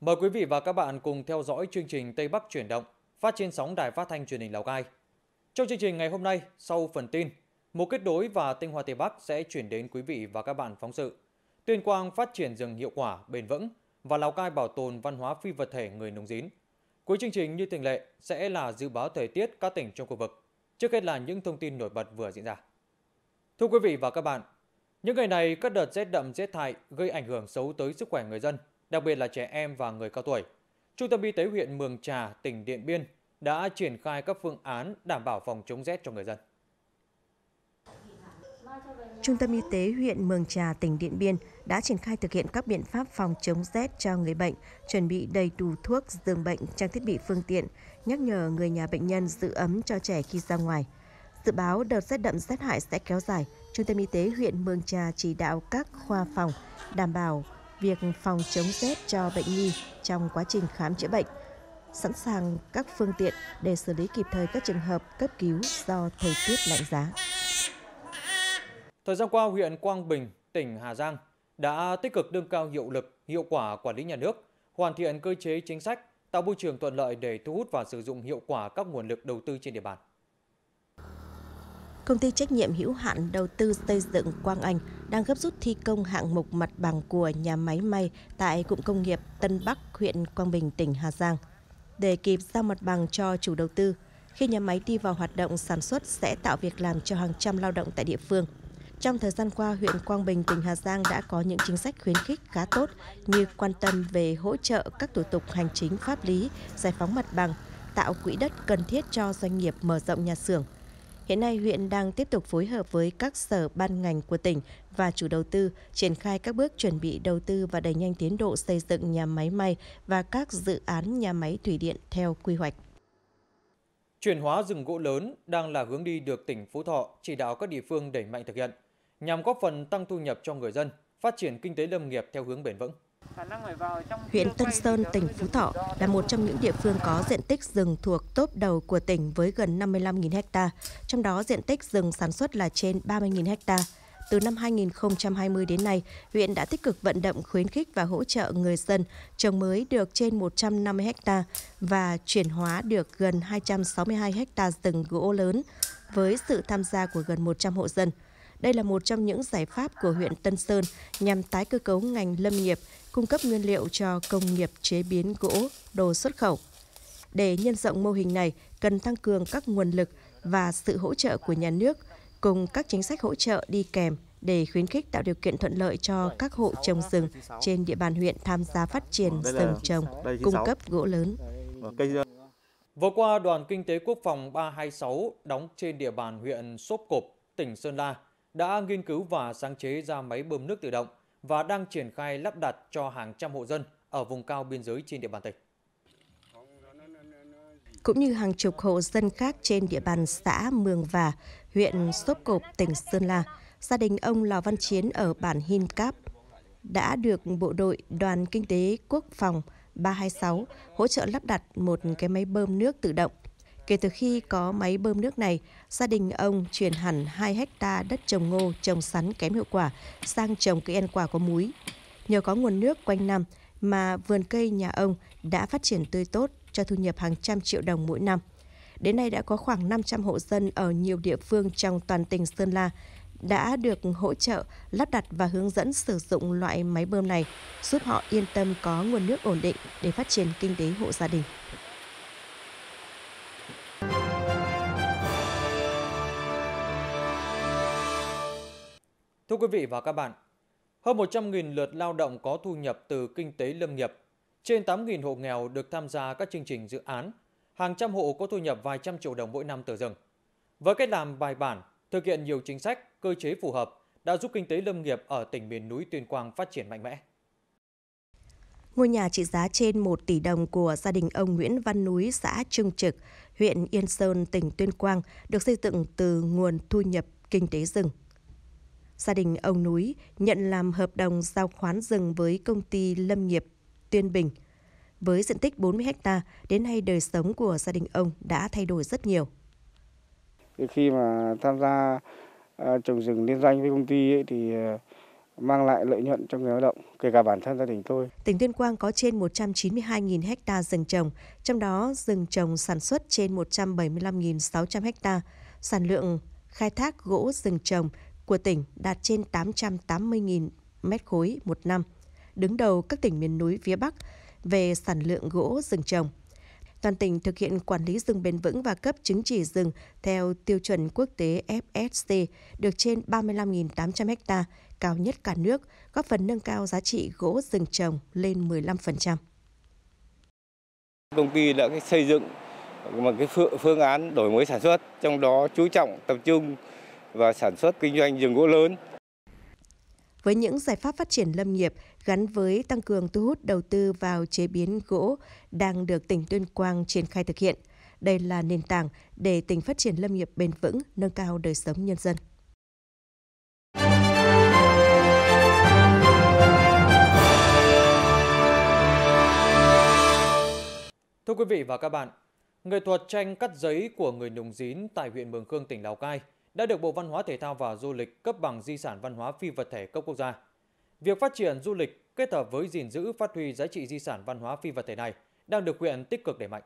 Mời quý vị và các bạn cùng theo dõi chương trình Tây Bắc chuyển động phát trên sóng Đài Phát thanh Truyền hình Lào Cai. Trong chương trình ngày hôm nay, sau phần tin, một kết nối và tinh hoa Tây Bắc sẽ chuyển đến quý vị và các bạn phóng sự. Tuyên Quang phát triển rừng hiệu quả, bền vững và Lào Cai bảo tồn văn hóa phi vật thể người nông dín. Cuối chương trình như thường lệ sẽ là dự báo thời tiết các tỉnh trong khu vực. Trước hết là những thông tin nổi bật vừa diễn ra. Thưa quý vị và các bạn, những ngày này các đợt rét đậm rét hại gây ảnh hưởng xấu tới sức khỏe người dân đặc biệt là trẻ em và người cao tuổi. Trung tâm Y tế huyện Mường Trà, tỉnh Điện Biên đã triển khai các phương án đảm bảo phòng chống rét cho người dân. Trung tâm Y tế huyện Mường Trà, tỉnh Điện Biên đã triển khai thực hiện các biện pháp phòng chống rét cho người bệnh, chuẩn bị đầy đủ thuốc, giường bệnh, trang thiết bị phương tiện, nhắc nhở người nhà bệnh nhân giữ ấm cho trẻ khi ra ngoài. Dự báo đợt rét đậm rét hại sẽ kéo dài, Trung tâm Y tế huyện Mường Trà chỉ đạo các khoa phòng đảm bảo việc phòng chống rét cho bệnh nhi trong quá trình khám chữa bệnh, sẵn sàng các phương tiện để xử lý kịp thời các trường hợp cấp cứu do thời tiết lạnh giá. Thời gian qua, huyện Quang Bình, tỉnh Hà Giang đã tích cực nâng cao hiệu lực, hiệu quả quản lý nhà nước, hoàn thiện cơ chế chính sách, tạo môi trường thuận lợi để thu hút và sử dụng hiệu quả các nguồn lực đầu tư trên địa bàn công ty trách nhiệm hữu hạn đầu tư xây dựng Quang Anh đang gấp rút thi công hạng mục mặt bằng của nhà máy may tại cụm công nghiệp Tân Bắc, huyện Quang Bình, tỉnh Hà Giang. Để kịp giao mặt bằng cho chủ đầu tư, khi nhà máy đi vào hoạt động sản xuất sẽ tạo việc làm cho hàng trăm lao động tại địa phương. Trong thời gian qua, huyện Quang Bình, tỉnh Hà Giang đã có những chính sách khuyến khích khá tốt như quan tâm về hỗ trợ các thủ tục hành chính pháp lý, giải phóng mặt bằng, tạo quỹ đất cần thiết cho doanh nghiệp mở rộng nhà xưởng – Hiện nay, huyện đang tiếp tục phối hợp với các sở ban ngành của tỉnh và chủ đầu tư triển khai các bước chuẩn bị đầu tư và đẩy nhanh tiến độ xây dựng nhà máy may và các dự án nhà máy thủy điện theo quy hoạch. Chuyển hóa rừng gỗ lớn đang là hướng đi được tỉnh Phú Thọ chỉ đạo các địa phương đẩy mạnh thực hiện, nhằm góp phần tăng thu nhập cho người dân, phát triển kinh tế lâm nghiệp theo hướng bền vững. Huyện Tân Sơn, tỉnh Phú Thọ là một trong những địa phương có diện tích rừng thuộc top đầu của tỉnh với gần 55.000 ha, trong đó diện tích rừng sản xuất là trên 30.000 ha. Từ năm 2020 đến nay, huyện đã tích cực vận động khuyến khích và hỗ trợ người dân trồng mới được trên 150 ha và chuyển hóa được gần 262 ha rừng gỗ lớn với sự tham gia của gần 100 hộ dân. Đây là một trong những giải pháp của huyện Tân Sơn nhằm tái cơ cấu ngành lâm nghiệp, cung cấp nguyên liệu cho công nghiệp chế biến gỗ, đồ xuất khẩu. Để nhân rộng mô hình này, cần tăng cường các nguồn lực và sự hỗ trợ của nhà nước cùng các chính sách hỗ trợ đi kèm để khuyến khích tạo điều kiện thuận lợi cho các hộ trồng rừng trên địa bàn huyện tham gia phát triển vâng, rừng trồng, cung cấp gỗ lớn. Vâng, Vừa qua, Đoàn Kinh tế Quốc phòng 326 đóng trên địa bàn huyện Sốp Cộp, tỉnh Sơn La đã nghiên cứu và sáng chế ra máy bơm nước tự động và đang triển khai lắp đặt cho hàng trăm hộ dân ở vùng cao biên giới trên địa bàn tỉnh. Cũng như hàng chục hộ dân khác trên địa bàn xã Mường Và, huyện Sốp Cộp, tỉnh Sơn La, gia đình ông Lò Văn Chiến ở bản Hin Cáp đã được Bộ đội Đoàn Kinh tế Quốc phòng 326 hỗ trợ lắp đặt một cái máy bơm nước tự động – Kể từ khi có máy bơm nước này, gia đình ông chuyển hẳn 2 hecta đất trồng ngô, trồng sắn kém hiệu quả sang trồng cây ăn quả có múi. Nhờ có nguồn nước quanh năm mà vườn cây nhà ông đã phát triển tươi tốt cho thu nhập hàng trăm triệu đồng mỗi năm. Đến nay đã có khoảng 500 hộ dân ở nhiều địa phương trong toàn tỉnh Sơn La đã được hỗ trợ lắp đặt và hướng dẫn sử dụng loại máy bơm này, giúp họ yên tâm có nguồn nước ổn định để phát triển kinh tế hộ gia đình. Thưa quý vị và các bạn, hơn 100.000 lượt lao động có thu nhập từ kinh tế lâm nghiệp, trên 8.000 hộ nghèo được tham gia các chương trình dự án, hàng trăm hộ có thu nhập vài trăm triệu đồng mỗi năm từ rừng. Với cách làm bài bản, thực hiện nhiều chính sách, cơ chế phù hợp đã giúp kinh tế lâm nghiệp ở tỉnh miền núi Tuyên Quang phát triển mạnh mẽ. Ngôi nhà trị giá trên 1 tỷ đồng của gia đình ông Nguyễn Văn Núi, xã Trưng Trực, huyện Yên Sơn, tỉnh Tuyên Quang được xây dựng từ nguồn thu nhập kinh tế rừng gia đình ông Núi nhận làm hợp đồng giao khoán rừng với công ty lâm nghiệp Tuyên Bình. Với diện tích 40 ha, đến nay đời sống của gia đình ông đã thay đổi rất nhiều. Khi mà tham gia à, trồng rừng liên doanh với công ty ấy, thì à, mang lại lợi nhuận cho người lao động, kể cả bản thân gia đình tôi. Tỉnh Tuyên Quang có trên 192.000 hecta rừng trồng, trong đó rừng trồng sản xuất trên 175.600 hecta, sản lượng khai thác gỗ rừng trồng của tỉnh đạt trên 880.000 mét khối một năm, đứng đầu các tỉnh miền núi phía Bắc về sản lượng gỗ rừng trồng. Toàn tỉnh thực hiện quản lý rừng bền vững và cấp chứng chỉ rừng theo tiêu chuẩn quốc tế FSC được trên 35.800 ha, cao nhất cả nước, góp phần nâng cao giá trị gỗ rừng trồng lên 15%. Công ty đã xây dựng một cái phương án đổi mới sản xuất, trong đó chú trọng tập trung và sản xuất kinh doanh rừng gỗ lớn. Với những giải pháp phát triển lâm nghiệp gắn với tăng cường thu hút đầu tư vào chế biến gỗ đang được tỉnh Tuyên Quang triển khai thực hiện, đây là nền tảng để tỉnh phát triển lâm nghiệp bền vững, nâng cao đời sống nhân dân. Thưa quý vị và các bạn, nghệ thuật tranh cắt giấy của người Nùng Dín tại huyện Mường Khương, tỉnh Lào Cai – đã được Bộ Văn hóa Thể thao và Du lịch cấp bằng di sản văn hóa phi vật thể cấp quốc gia. Việc phát triển du lịch kết hợp với gìn giữ phát huy giá trị di sản văn hóa phi vật thể này đang được huyện tích cực đẩy mạnh.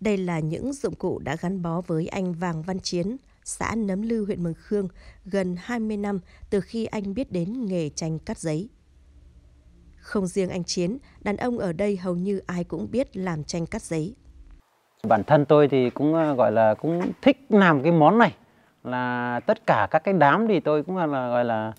Đây là những dụng cụ đã gắn bó với anh Vàng Văn Chiến, xã Nấm Lư, huyện Mường Khương gần 20 năm từ khi anh biết đến nghề tranh cắt giấy. Không riêng anh Chiến, đàn ông ở đây hầu như ai cũng biết làm tranh cắt giấy. Bản thân tôi thì cũng ờ, gọi là cũng thích làm cái món này là tất cả các cái đám thì tôi cũng là, gọi là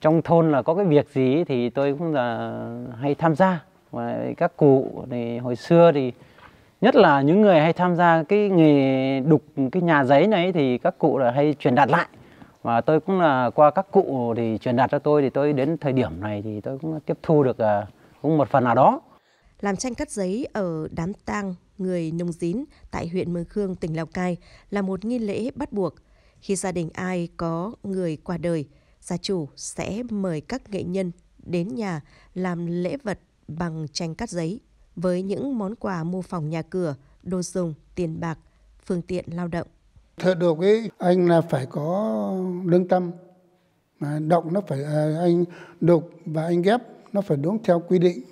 trong thôn là có cái việc gì thì tôi cũng là hay tham gia và các cụ thì hồi xưa thì nhất là những người hay tham gia cái nghề đục cái nhà giấy này thì các cụ là hay truyền đạt lại và tôi cũng là qua các cụ thì truyền đạt cho tôi thì tôi đến thời điểm này thì tôi cũng tiếp thu được ờ, cũng một phần nào đó làm tranh cắt giấy ở đám tang người nông dín tại huyện Mường Khương, tỉnh Lào Cai là một nghi lễ bắt buộc. Khi gia đình ai có người qua đời, gia chủ sẽ mời các nghệ nhân đến nhà làm lễ vật bằng tranh cắt giấy với những món quà mô phỏng nhà cửa, đồ dùng, tiền bạc, phương tiện lao động. Thợ đục ấy anh là phải có lương tâm, mà động nó phải à, anh đục và anh ghép nó phải đúng theo quy định,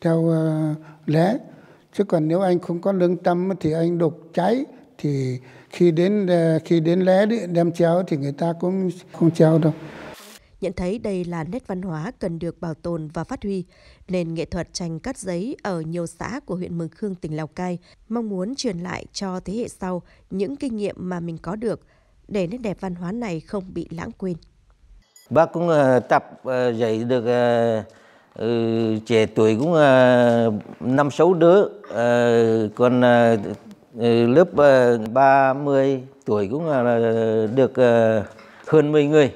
theo à, lẽ chứ còn nếu anh không có lương tâm thì anh đục cháy thì khi đến ờ, khi đến lé đi đem treo thì người ta cũng không treo đâu nhận thấy đây là nét văn hóa cần được bảo tồn và phát huy, nên nghệ thuật tranh cắt giấy ở nhiều xã của huyện Mường Khương, tỉnh Lào Cai mong muốn truyền lại cho thế hệ sau những kinh nghiệm mà mình có được để nét đẹp văn hóa này không bị lãng quên. Bác cũng ờ, tập dạy ờ, được Ừ, trẻ tuổi cũng ờ, năm sáu đứa à, còn à, lớp à, 30 tuổi cũng là được à, hơn 10 người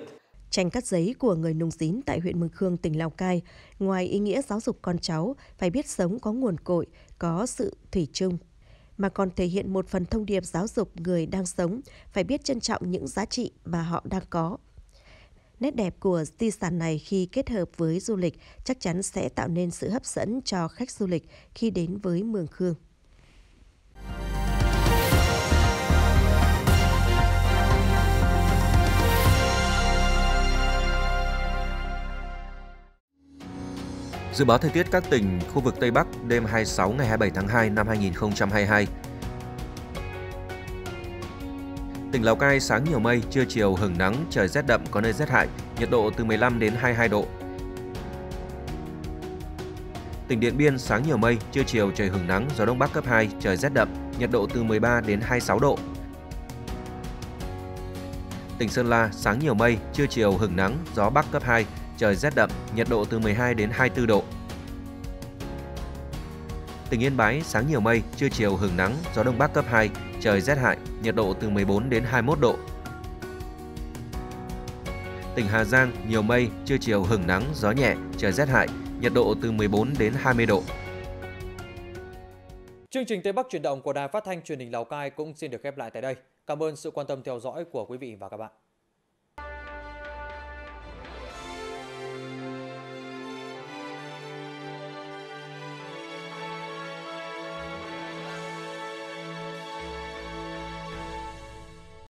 Tranh cắt giấy của người nông dín tại huyện Mường Khương, tỉnh Lào Cai, ngoài ý nghĩa giáo dục con cháu phải biết sống có nguồn cội, có sự thủy chung, mà còn thể hiện một phần thông điệp giáo dục người đang sống phải biết trân trọng những giá trị mà họ đang có, Nét đẹp của di sản này khi kết hợp với du lịch chắc chắn sẽ tạo nên sự hấp dẫn cho khách du lịch khi đến với Mường Khương. Dự báo thời tiết các tỉnh khu vực Tây Bắc đêm 26 ngày 27 tháng 2 năm 2022 Tỉnh Lào Cai sáng nhiều mây, trưa chiều hừng nắng, trời rét đậm có nơi rét hại, nhiệt độ từ 15 đến 22 độ. Tỉnh Điện Biên sáng nhiều mây, trưa chiều trời hừng nắng, gió đông bắc cấp 2, trời rét đậm, nhiệt độ từ 13 đến 26 độ. Tỉnh Sơn La sáng nhiều mây, trưa chiều hừng nắng, gió bắc cấp 2, trời rét đậm, nhiệt độ từ 12 đến 24 độ. Tỉnh Yên Bái sáng nhiều mây, trưa chiều hừng nắng, gió đông bắc cấp 2, trời rét hại, nhiệt độ từ 14 đến 21 độ. Tỉnh Hà Giang nhiều mây, trưa chiều hửng nắng, gió nhẹ, trời rét hại, nhiệt độ từ 14 đến 20 độ. Chương trình Tây Bắc chuyển động của Đài Phát thanh Truyền hình Lào Cai cũng xin được khép lại tại đây. Cảm ơn sự quan tâm theo dõi của quý vị và các bạn.